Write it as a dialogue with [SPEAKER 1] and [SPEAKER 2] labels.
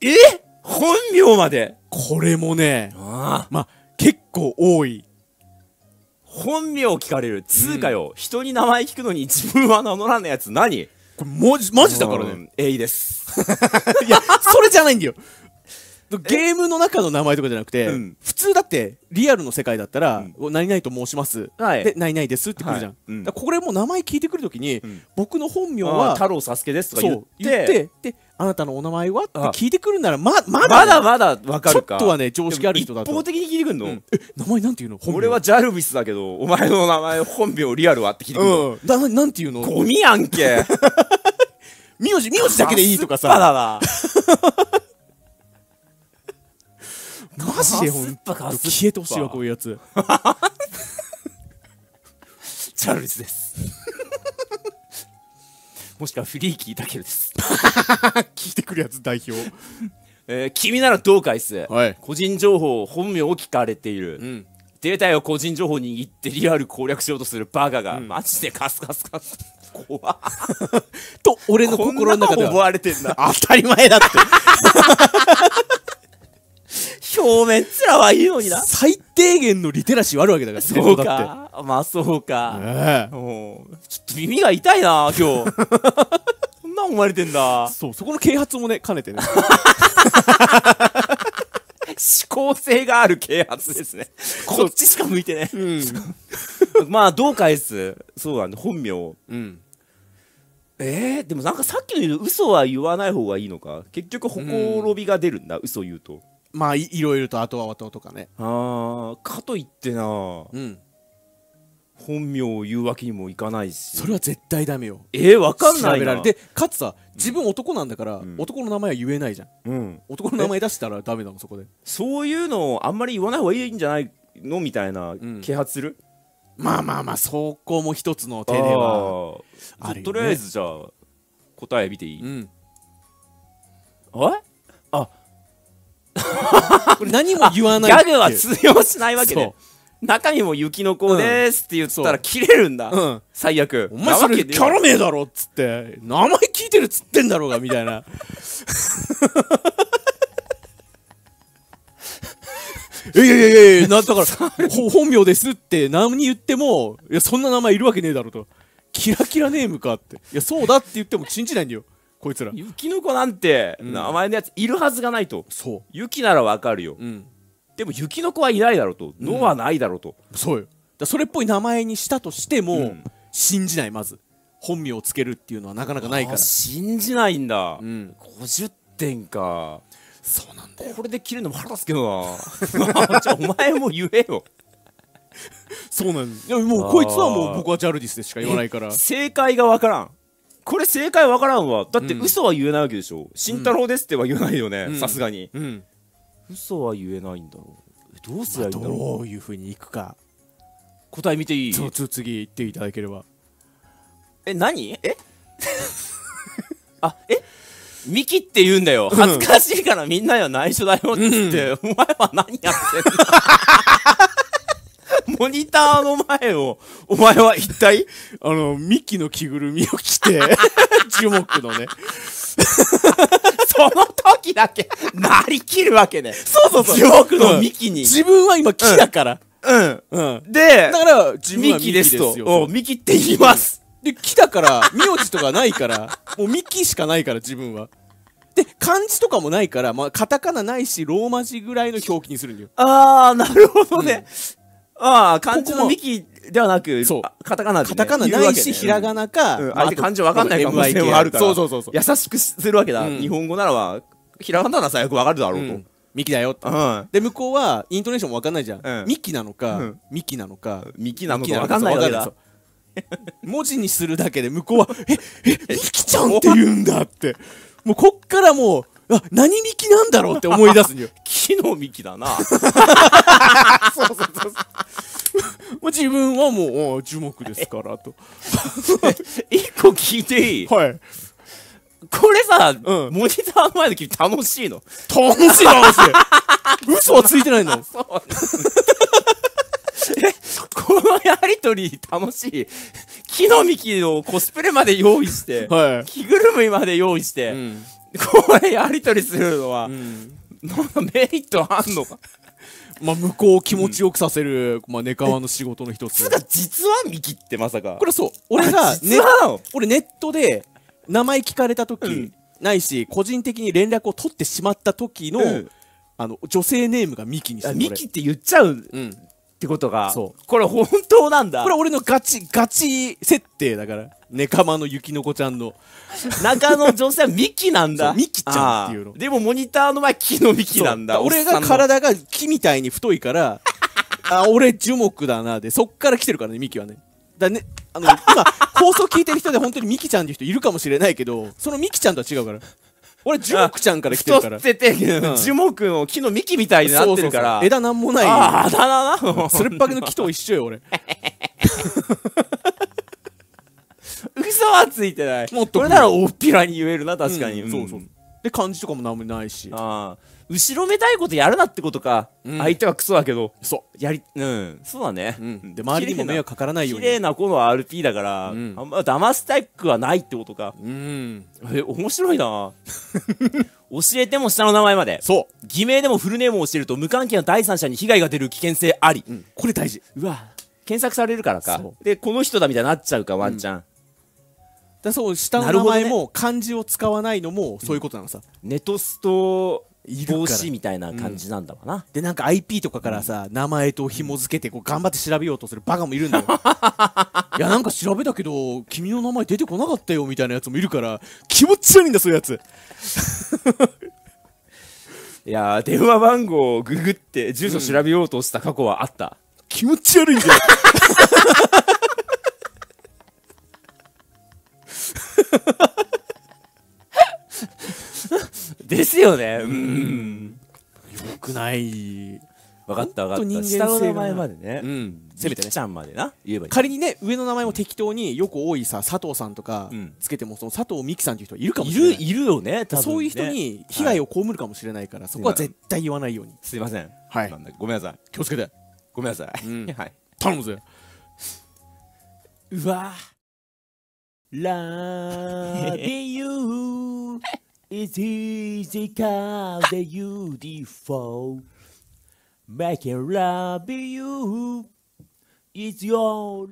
[SPEAKER 1] え本名までこれもね、あまあ、結構多い。本名を聞かれる。つうかよ、うん、人に名前聞くのに自分は名乗らないやつ何これマジ、マジだからね。えいです。いや、それじゃないんだよ。ゲームの中の名前とかじゃなくて、うん、普通だってリアルの世界だったら「うん、何々と申します」はい、で「何々です」って来るじゃん、はいうん、これも名前聞いてくるときに、僕の本名は「太郎サスケです」とか言ってであなたのお名前はって聞いてくるならままだ、ね、まだまだ分かるかちょっとはね常識ある人だと一方的に聞いてくるの、うん、名前なんていうの俺はジャルビスだけどお前の名前本名リアルはって聞いてくるの、うん、ななんていうのゴミやんけ 名字名字だけでいいとかさだな
[SPEAKER 2] マジでほんと消えてほしいわこういうやつ
[SPEAKER 1] チャールズです もしくはフリーキーだけです 聞いてくるやつ代表えー、君ならどう返す、はい、個人情報本名を聞かれている、うん、データを個人情報に握ってリアル攻略しようとするバカが、うん、マジでカスカスカス怖っと俺の心の中で思われてんな当たり前だって表つらはいいのにな最低限のリテラシーはあるわけだからそうかまあそうか、ね、えおちょっと耳が痛いな今日そ んな思われてんだそうそこの啓発もね兼ねてね思考性がある啓発ですねこっちしか向いてね、うん、まあどう返すそうなんだ、本名うんえー、でもなんかさっきの言う嘘は言わない方がいいのか結局ほころびが出るんだ、うん、嘘言うとまあいろいろと後後とかねああかといってな、うん、本名を言うわけにもいかないしそれは絶対ダメよえー、わかんないなでかつさ自分男なんだから、うん、男の名前は言えないじゃん、うん、男の名前出したらダメだもんそこでそういうのをあんまり言わない方がいいんじゃないのみたいな啓発する、うん、まあまあまあそこも一つの手ではある、ね、とりあえずじゃあ答え見ていい、うん、あれこれ何も言わないギャグは通用しないわけで中身も雪の子ですって言ったら切れるんだ、うん、最悪お前それキャラ名だろっつって名前聞いてるっつってんだろうがみたいな いやいやいやいやだから 本名ですって何言ってもいやそんな名前いるわけねえだろとキラキラネームかっていやそうだって言っても信じないんだよこいつら雪の子なんて、名前のやついるはずがないとそう雪ならわかるようんでも雪の子はいないだろうと脳はないだろうと、そうよそれっぽい名前にしたとしても、うん信じないまず本名をつけるっていうのはなかなかないから信じないんだ、うん50点かそうなんだよこれで切るのも腹立つけどな じゃあお前も言えよそうなんですももうこいつはもう僕はジャルディスでしか言わないから正解がわからんこれ正解わからんわだって嘘は言えないわけでしょ慎、太郎ですっては言えないよねさすがに、嘘は言えないんだろうどうすりゃいいんだろう、どういうふうにいくか答え見ていいそう次言っていただければえ何え あえミキって言うんだよ恥ずかしいからみんなには内緒だよっ言って、お前は何やってんの モニターの前を、お前は一体、あの、ミキの着ぐるみを着て、樹木のね。その時だけ、なりきるわけね。そうそうそう。樹木のキに、自分は今木だから。うん。うん。で、だから、自分はミキですと。ミキって言います。で、木だから、名字とかないから、もうミキしかないから、自分は。で、漢字とかもないから、まあ、カタカナないし、ローマ字ぐらいの表記にするんだよ。あー、なるほどね。ああ、漢字の幹ではなく、そうカタカナで、ね、カタカナないし、ひらがなか、うん、て漢字わかんない可能性もあるから、そうそうそうそう優しくするわけだ、うん、日本語ならば、ひらがななら最悪わかるだろうと。うんミキだよって、うん、で向こうはイントネーションも分かんないじゃん、うん、ミキなのか、うん、ミキなのかミキなのか分かんないわけだ文字にするだけで向こうは「ええ ミキちゃんって言うんだ」ってもうこっからもうあ何ミキなんだろうって思い出すんよ 木の幹だな そうそうそう自分はもう樹木ですからと 一個聞いていいはいこれさ、うん、モニター前の君楽しいの楽しい楽しい 嘘はついてないのそうこのやりとり楽しい木の幹のコスプレまで用意して、はい、着ぐるみまで用意して、うん、これやりとりするのは、うん、メリットあんのか まあ向こうを気持ちよくさせる、まあネカワの仕事の一つつが実はミキってまさかこれそう俺が、俺ネットで名前聞かれた時、うんないし個人的に連絡を取ってしまった時の、うんあの女性ネームがミキにしてミキって言っちゃう、うん、ってことがそうこれ本当なんだこれ俺のガチガチ設定だからネカマの雪の子ちゃんの中の女性はミキなんだミキちゃんっていうのでもモニターの前木のミキなんだ俺が体が木みたいに太いから あ俺樹木だなでそっから来てるからねミキはねだねあの今放送聞いてる人で本当にミキちゃんっていう人いるかもしれないけどそのミキちゃんとは違うから俺樹木ちゃんから来てるから太ってて、うん、樹木の木の幹みたいになってるから枝なんもないああだなな それっぱけの木と一緒よ俺 嘘はついてないもっとこれなら大っぴらに言えるな確かに、うん、そうそうで漢字とかも何もないしあ後ろめたいことやるなってことか、うん、相手はクソだけどそうやりうんそうだね、うん、で周りにも迷惑かからないように綺麗な子の RP だから、うん、あんま騙したくはないってことかうんえ面白いな教えても下の名前までそう偽名でもフルネームを教えると無関係の第三者に被害が出る危険性あり、うん、これ大事うわ検索されるからかでこの人だみたいになっちゃうかワンちゃんだそう下の名前も漢字を使わないのもそういうことなのさ、ネトスと動子みたいな感じなんだわな、うん、でなんか IP とかからさ、名前と紐付けてこう頑張って調べようとするバカもいるんだよ いやなんか調べたけど君の名前出てこなかったよみたいなやつもいるから気持ち悪いんだそういうやつ いや電話番号をググって住所調べようとした過去はあった、うん、気持ち悪いんだよ ですよねうんよくない分かった分かった下の名前までね、うん、せめてねちゃんまでな言えばいい仮にね上の名前も適当によく多いさ佐藤さんとかつけても、その佐藤美樹さんっていう人いるかもしれないいるよねそういう人に被害を被るかもしれないから、そこは絶対言わないようにすいませんはいごめんなさい気をつけてごめんなさい、はい頼むぜうわ Loving you is easy cause the beautiful. Making love you is your